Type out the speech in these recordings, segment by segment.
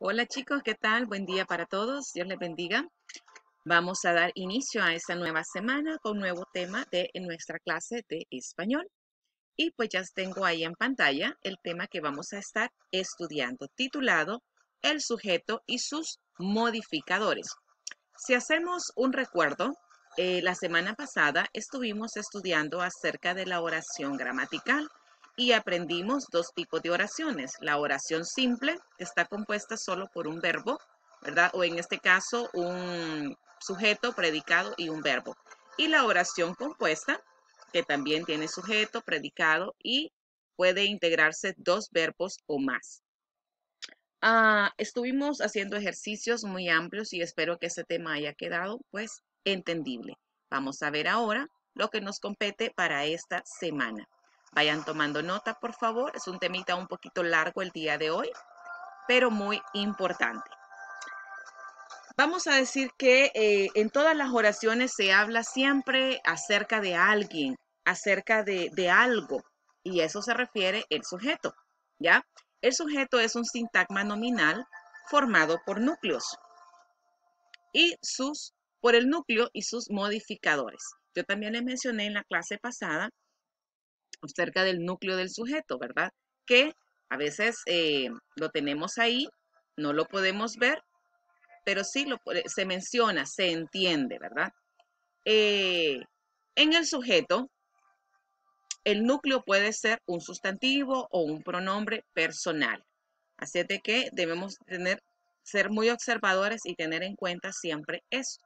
Hola chicos, ¿qué tal? Buen día para todos. Dios les bendiga. Vamos a dar inicio a esta nueva semana con un nuevo tema de nuestra clase de español. Y pues ya tengo ahí en pantalla el tema que vamos a estar estudiando, titulado El sujeto y sus modificadores. Si hacemos un recuerdo, eh, la semana pasada estuvimos estudiando acerca de la oración gramatical y aprendimos dos tipos de oraciones. La oración simple está compuesta solo por un verbo, ¿verdad? O en este caso, un sujeto, predicado y un verbo. Y la oración compuesta, que también tiene sujeto, predicado y puede integrarse dos verbos o más. Ah, estuvimos haciendo ejercicios muy amplios y espero que este tema haya quedado pues entendible. Vamos a ver ahora lo que nos compete para esta semana. Vayan tomando nota, por favor. Es un temita un poquito largo el día de hoy, pero muy importante. Vamos a decir que eh, en todas las oraciones se habla siempre acerca de alguien, acerca de, de algo, y eso se refiere el sujeto, ¿ya? El sujeto es un sintagma nominal formado por núcleos y sus por el núcleo y sus modificadores. Yo también les mencioné en la clase pasada cerca del núcleo del sujeto, ¿verdad? Que a veces eh, lo tenemos ahí, no lo podemos ver, pero sí lo, se menciona, se entiende, ¿verdad? Eh, en el sujeto, el núcleo puede ser un sustantivo o un pronombre personal. Así es de que debemos tener, ser muy observadores y tener en cuenta siempre eso.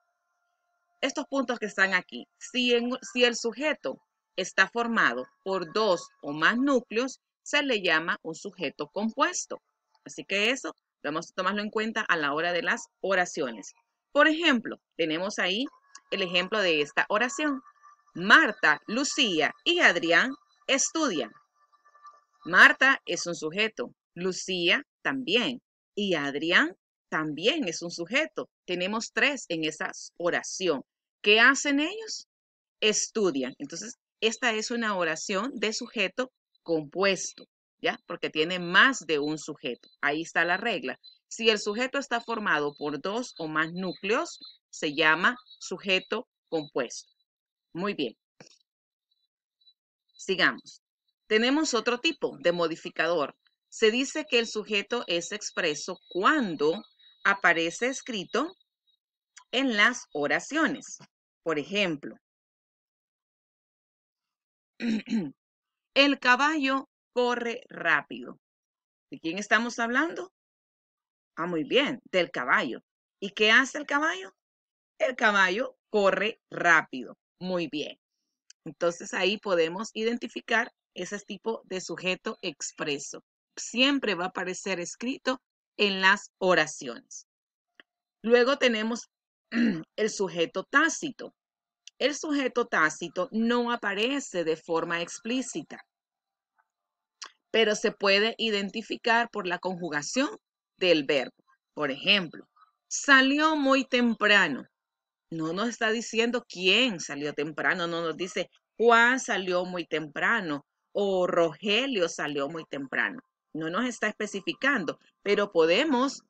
Estos puntos que están aquí. Si, si el sujeto está formado por dos o más núcleos, se le llama un sujeto compuesto. Así que eso vamos a tomarlo en cuenta a la hora de las oraciones. Por ejemplo, tenemos ahí el ejemplo de esta oración. Marta, Lucía y Adrián estudian. Marta es un sujeto, Lucía también y Adrián también es un sujeto. Tenemos tres en esa oración. ¿Qué hacen ellos? Estudian. Entonces, esta es una oración de sujeto compuesto, ¿ya? Porque tiene más de un sujeto. Ahí está la regla. Si el sujeto está formado por dos o más núcleos, se llama sujeto compuesto. Muy bien. Sigamos. Tenemos otro tipo de modificador. Se dice que el sujeto es expreso cuando aparece escrito en las oraciones. Por ejemplo, El caballo corre rápido. ¿De quién estamos hablando? Ah, muy bien, del caballo. ¿Y qué hace el caballo? El caballo corre rápido. Muy bien. Entonces ahí podemos identificar ese tipo de sujeto expreso. Siempre va a aparecer escrito en las oraciones. Luego tenemos el sujeto tácito el sujeto tácito no aparece de forma explícita, pero se puede identificar por la conjugación del verbo. Por ejemplo, salió muy temprano. No nos está diciendo quién salió temprano, no nos dice Juan salió muy temprano o Rogelio salió muy temprano. No nos está especificando, pero podemos,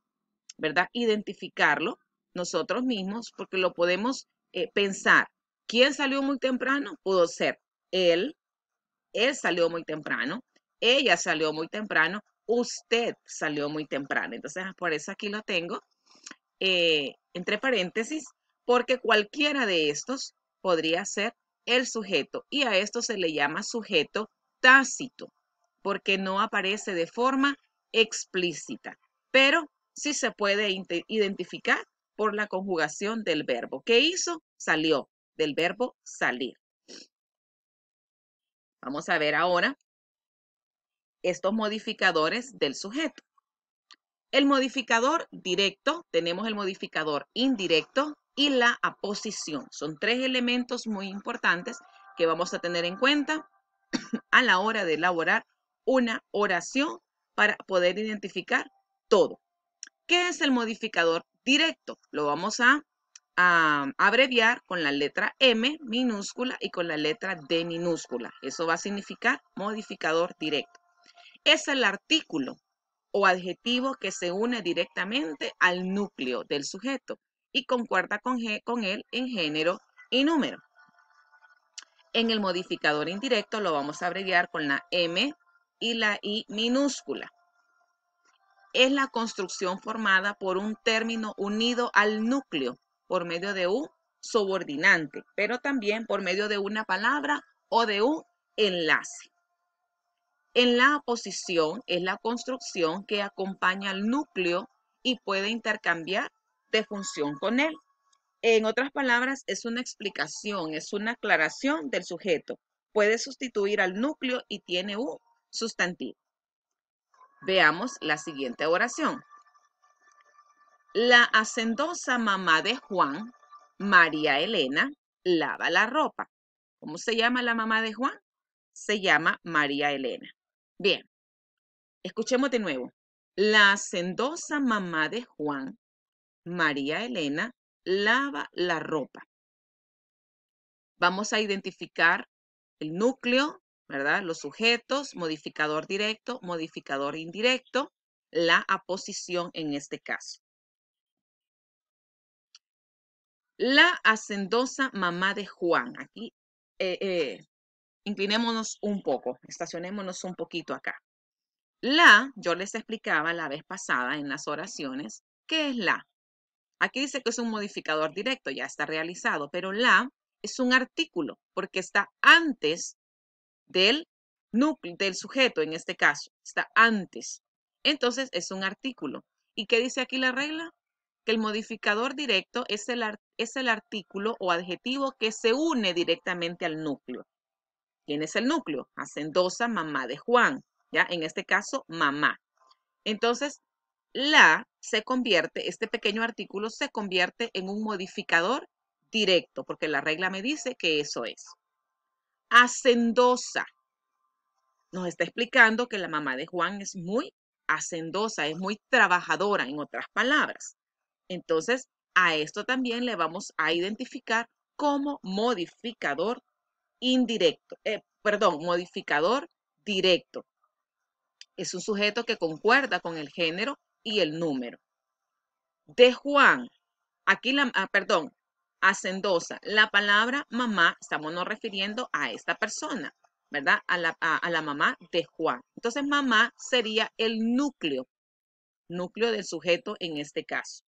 ¿verdad? Identificarlo nosotros mismos porque lo podemos eh, pensar. ¿Quién salió muy temprano? Pudo ser él, él salió muy temprano, ella salió muy temprano, usted salió muy temprano. Entonces, por eso aquí lo tengo, eh, entre paréntesis, porque cualquiera de estos podría ser el sujeto y a esto se le llama sujeto tácito, porque no aparece de forma explícita, pero sí se puede identificar por la conjugación del verbo. ¿Qué hizo? Salió del verbo salir. Vamos a ver ahora estos modificadores del sujeto. El modificador directo, tenemos el modificador indirecto y la aposición. Son tres elementos muy importantes que vamos a tener en cuenta a la hora de elaborar una oración para poder identificar todo. ¿Qué es el modificador directo? Lo vamos a a abreviar con la letra M minúscula y con la letra D minúscula. Eso va a significar modificador directo. Es el artículo o adjetivo que se une directamente al núcleo del sujeto y concuerda con, con él en género y número. En el modificador indirecto lo vamos a abreviar con la M y la I minúscula. Es la construcción formada por un término unido al núcleo por medio de un subordinante, pero también por medio de una palabra o de un enlace. En la oposición es la construcción que acompaña al núcleo y puede intercambiar de función con él. En otras palabras, es una explicación, es una aclaración del sujeto. Puede sustituir al núcleo y tiene un sustantivo. Veamos la siguiente oración. La hacendosa mamá de Juan, María Elena, lava la ropa. ¿Cómo se llama la mamá de Juan? Se llama María Elena. Bien, escuchemos de nuevo. La hacendosa mamá de Juan, María Elena, lava la ropa. Vamos a identificar el núcleo, ¿verdad? Los sujetos, modificador directo, modificador indirecto, la aposición en este caso. la hacendosa mamá de Juan. Aquí eh, eh, inclinémonos un poco, estacionémonos un poquito acá. La, yo les explicaba la vez pasada en las oraciones, ¿qué es la? Aquí dice que es un modificador directo, ya está realizado, pero la es un artículo porque está antes del núcleo, del sujeto en este caso, está antes. Entonces es un artículo. ¿Y qué dice aquí la regla? Que el modificador directo es el, es el artículo o adjetivo que se une directamente al núcleo. ¿Quién es el núcleo? Hacendosa, mamá de Juan, ¿ya? En este caso, mamá. Entonces, la se convierte, este pequeño artículo se convierte en un modificador directo, porque la regla me dice que eso es. Hacendosa. Nos está explicando que la mamá de Juan es muy hacendosa, es muy trabajadora, en otras palabras. Entonces, a esto también le vamos a identificar como modificador indirecto, eh, perdón, modificador directo. Es un sujeto que concuerda con el género y el número. De Juan, aquí la, ah, perdón, hacendosa, la palabra mamá, estamos nos refiriendo a esta persona, ¿verdad? A la, a la mamá de Juan. Entonces, mamá sería el núcleo, núcleo del sujeto en este caso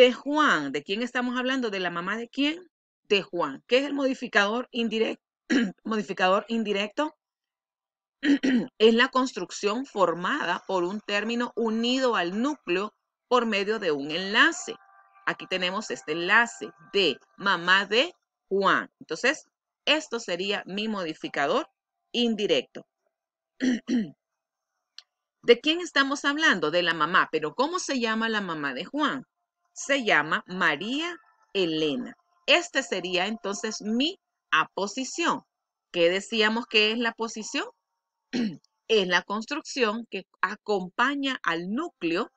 de Juan. ¿De quién estamos hablando? ¿De la mamá de quién? De Juan. ¿Qué es el modificador indirecto? modificador indirecto es la construcción formada por un término unido al núcleo por medio de un enlace. Aquí tenemos este enlace de mamá de Juan. Entonces, esto sería mi modificador indirecto. ¿De quién estamos hablando? De la mamá. Pero ¿cómo se llama la mamá de Juan? se llama María Elena. Este sería entonces mi aposición. ¿Qué decíamos que es la posición? es la construcción que acompaña al núcleo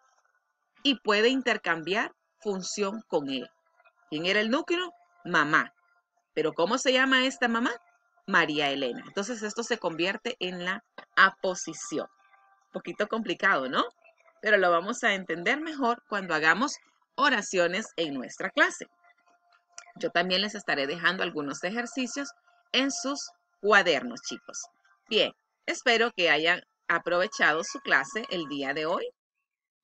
y puede intercambiar función con él. ¿Quién era el núcleo? Mamá. ¿Pero cómo se llama esta mamá? María Elena. Entonces esto se convierte en la aposición. Un poquito complicado, ¿no? Pero lo vamos a entender mejor cuando hagamos oraciones en nuestra clase. Yo también les estaré dejando algunos ejercicios en sus cuadernos, chicos. Bien, espero que hayan aprovechado su clase el día de hoy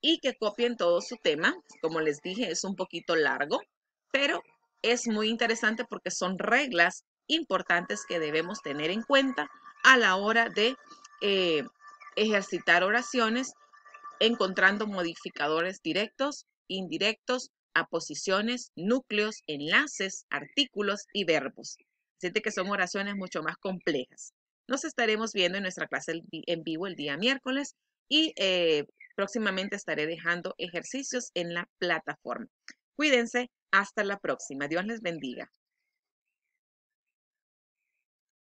y que copien todo su tema. Como les dije, es un poquito largo, pero es muy interesante porque son reglas importantes que debemos tener en cuenta a la hora de eh, ejercitar oraciones encontrando modificadores directos indirectos, aposiciones, núcleos, enlaces, artículos y verbos. siente que son oraciones mucho más complejas. Nos estaremos viendo en nuestra clase en vivo el día miércoles y eh, próximamente estaré dejando ejercicios en la plataforma. Cuídense, hasta la próxima. Dios les bendiga.